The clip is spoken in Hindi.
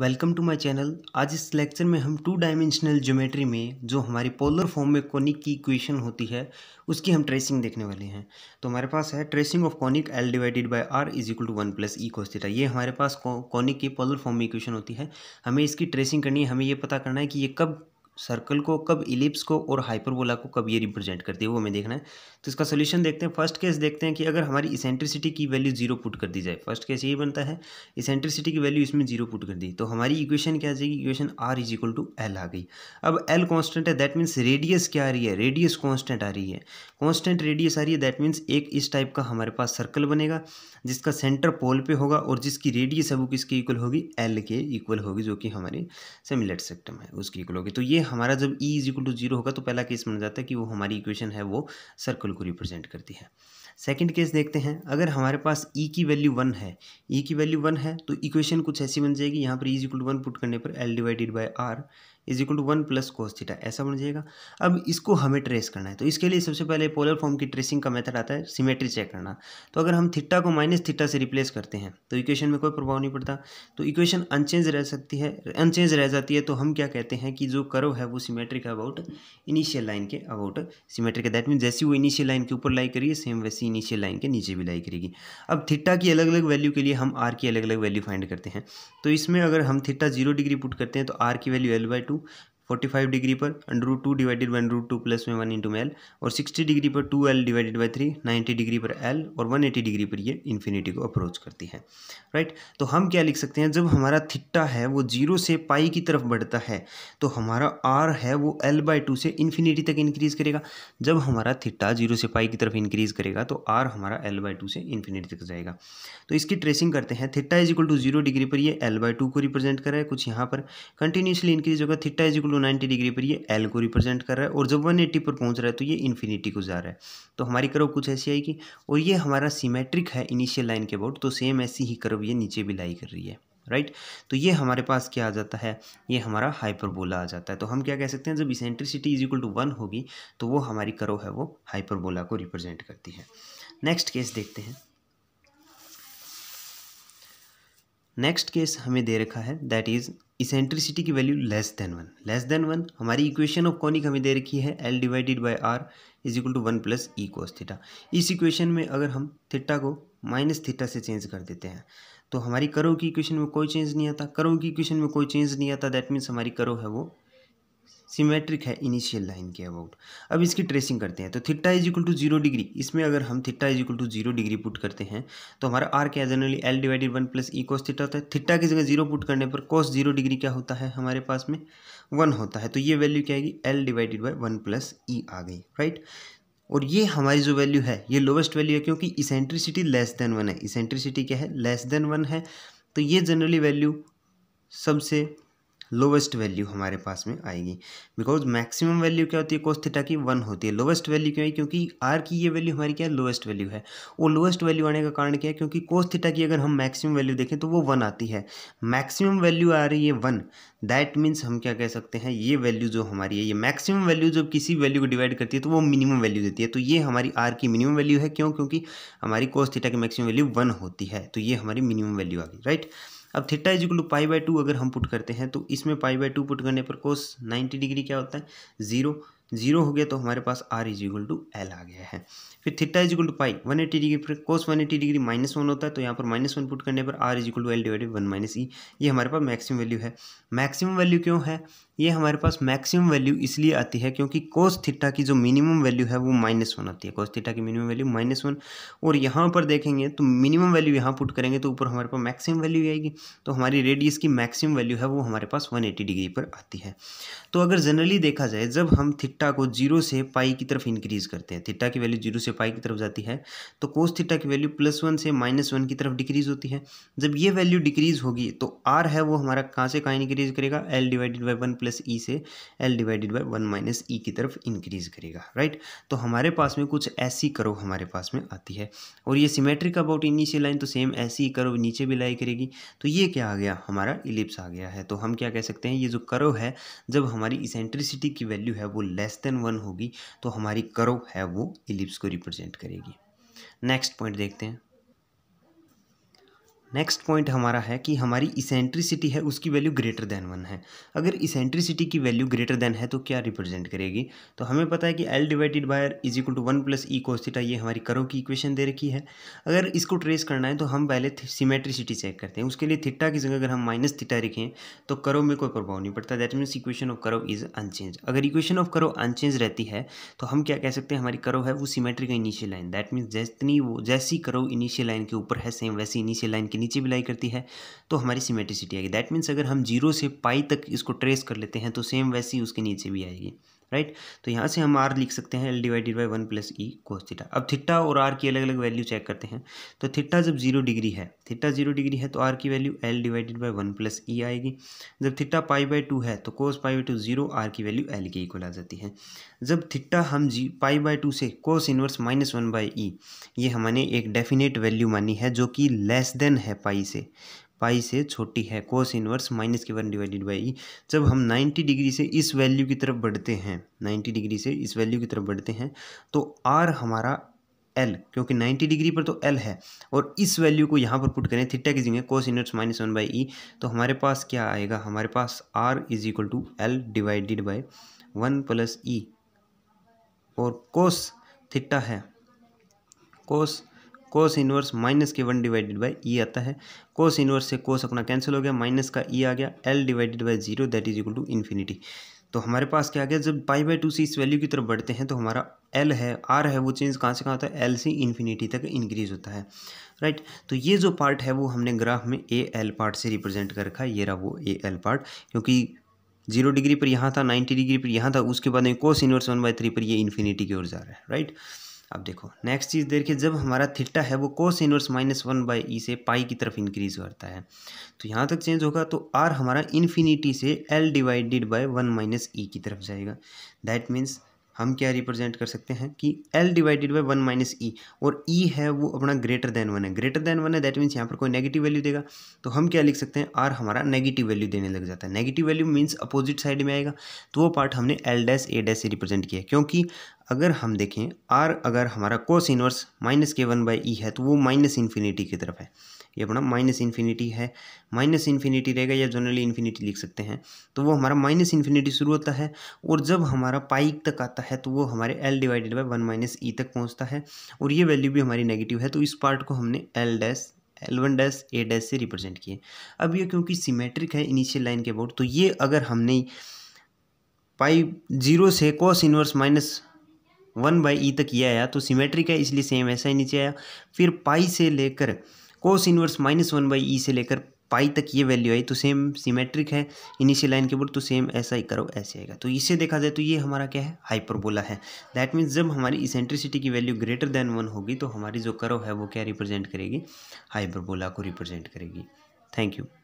वेलकम टू माय चैनल आज इस लेक्चर में हम टू डायमेंशनल ज्योमेट्री में जो हमारी पोलर फॉर्म में कॉनिक की इक्वेशन होती है उसकी हम ट्रेसिंग देखने वाले हैं तो हमारे पास है tracing of conic L divided by R is equal to one plus E cos theta ये हमारे पास कॉनिक की पोलर फॉर्म में इक्वेशन होती है हमें इसकी ट्रेसिंग करनी है हमें ये पता करना है कि ये कब सर्कल को कब इलिप्स को और हाइपरबोला को कब ये रिप्रेजेंट करती है वो हमें देखना है तो इसका सोल्यूशन देखते हैं फर्स्ट केस देखते हैं कि अगर हमारी इसेंट्रिसिटी की वैल्यू जीरो पुट कर दी जाए फर्स्ट केस ये बनता है इसेंट्रिसिटी की वैल्यू इसमें जीरो पुट कर दी तो हमारी इक्वेशन क्या आ जाएगी equation R is equal to L आ गई अब एल कॉन्स्टेंट है दैट मीन्स रेडियस क्या आ रही है रेडियस कॉन्स्टेंट आ रही है कॉन्स्टेंट रेडियस आ रही है दैट मीन्स एक इस टाइप का हमारे पास सर्कल बनेगा जिसका सेंटर पोल पर होगा और जिसकी रेडियस है वो किसके इक्वल होगी एल के इक्वल होगी जो कि हमारी सेमिलेट सेक्टम है उसकी इक्वल होगी तो ये हमारा जब E is equal to zero होगा तो पहला केस बन जाता है कि वो हमारी इक्वेशन है वो सर्कल को रिप्रेजेंट करती है सेकंड केस देखते हैं अगर हमारे पास ई e की वैल्यू वन है ई e की वैल्यू वन है तो इक्वेशन कुछ ऐसी बन जाएगी यहाँ पर is equal equal to one put करने पर L divided by R is equal to one plus cos theta ऐसा बन जाएगा अब इसको हमें ट्रेस करना है तो इसके लिए सबसे पहले पोलर फॉर्म की ट्रेसिंग का मेथड आता है सिमेट्री चेक करना तो अगर हम थिट्टा को माइनस थिट्टा से रिप्लेस करते हैं तो इक्वेशन में कोई प्रभाव नहीं पड़ता तो इक्वेशन अनचेंज रह सकती है अनचेंज रह जाती है तो हम क्या कहते हैं कि जो करो है वो सीमेट्रिक अबाउट इनिशियल लाइन के अबाउट सीमेट्रिक है दैट मीन जैसी वो इनिशियल लाइन के ऊपर लाई करिए सेम वैसी सी नीचे लाइन के नीचे भी लाई करेगी अब थिट्टा की अलग अलग वैल्यू के लिए हम आर की अलग अलग वैल्यू फाइंड करते हैं तो इसमें अगर हम थिट्टा जीरो डिग्री पुट करते हैं तो आर की value L by two forty five degree पर under root two divided by root two plus में वन इंटू में एल और सिक्सटी डिग्री पर two L divided by three ninety degree पर एल और वन एटी डिग्री पर ये इन्फिनिटी को अप्रोच करती है राइट right? तो हम क्या लिख सकते हैं जब हमारा थिट्टा है वो जीरो से पाई की तरफ बढ़ता है तो हमारा आर है वो एल बाई टू से इन्फिनिटी तक इंक्रीज़ करेगा जब हमारा थिट्टा जीरो से पाई की तरफ इंक्रीज़ करेगा तो आर हमारा एल बाई टू से इन्फिनिटी तक जाएगा तो इसकी ट्रेसिंग करते हैं theta is equal to zero degree पर ये एल बाई टू को रिप्रेजेंट कर रहा है कुछ यहाँ पर कंटिन्यूसली इंक्रीज होगा theta is equal to ninety degree पर ये एल को रिप्रेजेंट कर रहा है और जब वन एट्टी पर पहुंच रहा है तो ये इन्फिनिटी को जा रहा है तो हमारी कर्व कुछ ऐसी आएगी और ये हमारा सीमेट्रिक है इनिशियल लाइन के अबाउट तो सेम ऐसी ही कर्व ये नीचे भी लाई कर रही है राइट right? तो ये हमारे पास क्या आ जाता है ये हमारा हाइपरबोला आ जाता है तो हम क्या कह सकते हैं जब eccentricity is equal to one होगी तो वो हमारी करो है वो हाइपरबोला को रिप्रेजेंट करती है नेक्स्ट केस देखते हैं नेक्स्ट केस हमें दे रखा है दैट इज़ इसेंट्रिसिटी की value less than one less than one हमारी इक्वेशन ऑफ कॉनिक हमें दे रखी है L divided by R is equal to one plus E cos theta इस इक्वेशन में अगर हम थीटा को माइनस थीटा से चेंज कर देते हैं तो हमारी करो की इक्वेशन में कोई चेंज नहीं आता करो की इक्वेशन में कोई चेंज नहीं आता दैट मीन्स हमारी करो है वो सिमेट्रिक है इनिशियल लाइन के अबाउट अब इसकी ट्रेसिंग करते हैं तो theta is equal to zero degree इसमें अगर हम theta is equal to zero degree put करते हैं तो हमारा आर क्या generally L divided one plus ई कोस थिट्टा होता है थिट्टा की जगह जीरो पुट करने पर कोस जीरो डिग्री क्या होता है हमारे पास में वन होता है तो ये वैल्यू क्या आएगी L divided by one plus E आ गई राइट और ये हमारी जो वैल्यू है ये लोवेस्ट वैल्यू है क्योंकि इसेंट्रिसिटी लेस देन वन है इसेंट्रिसिटी क्या है लेस देन वन है तो ये जनरली वैल्यू सबसे लोवेस्ट वैल्यू हमारे पास में आएगी बिकॉज मैक्सिमम वैल्यू क्या होती है कोस थीटा की वन होती है लोवेस्ट वैल्यू क्यों है क्योंकि आर की ये वैल्यू हमारी क्या है लोवेस्ट वैल्यू है वो लोवेस्ट वैल्यू आने का कारण क्या है क्योंकि कोस थीटा की अगर हम मैक्सिमम वैल्यू देखें तो वो वन आती है मैक्सिमम वैल्यू आ रही है वन दैट मीन्स हम क्या कह सकते हैं ये वैल्यू जो हमारी है ये मैक्सिमम वैल्यू जब किसी वैल्यू को डिवाइड करती है तो वो मिनिमम वैल्यू देती है तो ये हमारी आर की मिनिमम वैल्यू है क्यों क्योंकि हमारी कोस थीटा की मैक्सिमम वैल्यू वन होती है तो ये हमारी मिनिमम वैल्यू आ गई राइट right? अब theta is equal to pi by two अगर हम पुट करते हैं तो इसमें पाई बाई टू पुट करने पर कोस नाइन्टी डिग्री क्या होता है जीरो जीरो हो गया तो हमारे पास आर इज टू एल आ गया है फिर theta is equal to pi one eighty degree पर cos one eighty degree minus one होता है तो यहाँ पर माइनस वन पुट करने पर R is two L divided one minus E ये हमारे पास मैक्सिमम वैल्यू है मैक्सिमम वैल्यू क्यों है ये हमारे पास मैक्सिमम वैल्यू इसलिए आती है क्योंकि कोस थीटा की जो मिनिमम वैल्यू है वो माइनस वन आती है कोस थीटा की मिनिमम वैल्यू माइनस वन और यहाँ पर देखेंगे तो मिनिमम वैल्यू यहाँ पुट करेंगे तो ऊपर हमारे पास मैक्सिमम वैल्यू आएगी तो हमारी रेडियस की मैक्सिमम वैल्यू है वो हमारे पास वन एटी डिग्री पर आती है तो अगर जनरली देखा जाए जब हम थिट्टा को जीरो से पाई की तरफ इंक्रीज़ करते हैं थिट्टा की वैल्यू जीरो से पाई की तरफ जाती है तो कोस थिट्टा की वैल्यू प्लस वन से माइनस वन की तरफ डिक्रीज़ होती है जब ये वैल्यू डिक्रीज़ होगी तो आर है वो हमारा कहाँ से कहाँ इंक्रीज़ करेगा L divided by one plus E e से L divided by one minus ई की तरफ इंक्रीज करेगा राइट तो हमारे पास में कुछ ऐसी करो हमारे पास में आती है और ये सिमेट्रिक अबाउट इनिशियल लाइन तो सेम ऐसी ही करो नीचे भी लाई करेगी तो ये क्या आ गया हमारा इलिप्स आ गया है तो हम क्या कह सकते हैं ये जो करो है जब हमारी इसेंट्रिसिटी की वैल्यू है वो लेस देन वन होगी तो हमारी करो है वो इलिप्स को रिप्रेजेंट करेगी नेक्स्ट पॉइंट देखते हैं नेक्स्ट पॉइंट हमारा है कि हमारी इसेंट्रिसिटी है उसकी वैल्यू ग्रेटर देन वन है अगर इसेंट्रिसिटी की वैल्यू ग्रेटर देन है तो क्या रिप्रेजेंट करेगी तो हमें पता है कि L divided by is equal to one plus E cos theta ये हमारी करो की इक्वेशन दे रखी है अगर इसको ट्रेस करना है तो हम पहले सीमेट्रिसिटी चेक करते हैं उसके लिए थिट्टा की जगह अगर हम माइनस थिट्टा रखें तो करो में कोई प्रभाव नहीं पड़ता that means equation of curve is unchanged अगर इक्वेशन ऑफ करो अनचेंज रहती है तो हम क्या कह सकते हैं हमारी करो है वो symmetric initial line that means जितनी वो जैसी करो इनिशियल लाइन के ऊपर है सेम वैसी इनिशियल लाइन के नीचे भी लाई करती है तो हमारी सिमेट्रिसिटी आएगी दैट मीन्स अगर हम जीरो से पाई तक इसको ट्रेस कर लेते हैं तो सेम वैसी उसके नीचे भी आएगी राइट तो यहाँ से हम आर लिख सकते हैं L divided by one plus E cos theta अब थिट्टा और आर की अलग अलग वैल्यू चेक करते हैं तो थिट्टा जब जीरो डिग्री है थिट्टा जीरो डिग्री है तो आर की value L divided by one plus e आएगी जब थिट्टा पाई बाई टू है तो cos pi by two zero R की वैल्यू एल के इक्वल आ जाती है जब थिट्टा हम जी पाई बाई टू से cos inverse minus one by e ये हमने एक डेफिनेट वैल्यू मानी है जो कि लेस देन है पाई से पाई से छोटी है कोस इनवर्स माइनस के वन डिवाइडेड बाई e। जब हम 90 डिग्री से इस वैल्यू की तरफ बढ़ते हैं 90 डिग्री से इस वैल्यू की तरफ बढ़ते हैं तो आर हमारा एल क्योंकि 90 डिग्री पर तो एल है और इस वैल्यू को यहाँ पर पुट करें थीटा की जगह cos inverse minus one by e तो हमारे पास क्या आएगा हमारे पास R is equal to L divided by one plus e और कोस थीटा है कोस कोस इनवर्स माइनस के वन डिवाइडेड बाई ई आता है कोस इनवर्स से कोस अपना कैंसिल हो गया माइनस का ई e आ गया L divided by zero that is equal to infinity तो हमारे पास क्या आ गया जब पाई बाई टू से इस वैल्यू की तरफ बढ़ते हैं तो हमारा एल है आर है वो चेंज कहाँ से कहाँ होता है एल से इन्फिनिटी तक इंक्रीज होता है राइट तो ये जो पार्ट है वो हमने ग्राफ में ए एल पार्ट से रिप्रेजेंट कर रखा है ये रहा वो ए एल पार्ट क्योंकि जीरो डिग्री पर यहाँ था नाइन्टी डिग्री पर यहाँ था उसके बाद में cos inverse one by three पर ये इन्फिनिटी की ओर जा रहा है राइट अब देखो नेक्स्ट चीज़ देखिए जब हमारा थीटा है वो cos inverse minus one by e से पाई की तरफ इंक्रीज करता है तो यहाँ तक चेंज होगा तो आर हमारा इन्फिनिटी से L divided by one minus ई की तरफ जाएगा दैट मीन्स हम क्या रिप्रेजेंट कर सकते हैं कि L divided by one minus e और ई e है वो अपना ग्रेटर देन वन है ग्रेटर देन वन है दैट मीन्स यहाँ पर कोई नेगेटिव वैल्यू देगा तो हम क्या लिख सकते हैं आर हमारा नेगेटिव वैल्यू देने लग जाता है negative value means opposite side में आएगा तो वो पार्ट हमने एल डैस ए डैस से रिप्रेजेंट किया क्योंकि अगर हम देखें आर अगर हमारा कोस इनवर्स माइनस के वन बाई ई है तो वो माइनस इन्फिनिटी की तरफ है ये अपना माइनस इन्फिनिटी है माइनस इन्फिनिटी रहेगा या जनरली इन्फिनिटी लिख सकते हैं तो वो हमारा माइनस इन्फिनिटी शुरू होता है और जब हमारा पाई तक आता है तो वो हमारे L divided by one minus e तक पहुँचता है और ये वैल्यू भी हमारी नेगेटिव है तो इस पार्ट को हमने L dash L one dash A dash से रिप्रेजेंट किए अब ये क्योंकि सीमेट्रिक है इनिशियल लाइन के अबाउट तो ये अगर हमने पाई जीरो से cos inverse minus one by e तक ये आया तो सिमेट्रिक है इसलिए सेम ऐसा ही नीचे आया फिर पाई से लेकर cos inverse minus one by e से लेकर पाई तक ये वैल्यू आई तो सेम सिमेट्रिक है इनिशियल लाइन के ऊपर तो सेम ऐसा ही करो ऐसे आएगा तो इसे देखा जाए तो ये हमारा क्या है हाइपरबोला है दैट मीन्स जब हमारी इसेंट्रिसिटी की वैल्यू ग्रेटर देन वन होगी तो हमारी जो करो है वो क्या रिप्रेजेंट करेगी हाइपरबोला को रिप्रेजेंट करेगी थैंक यू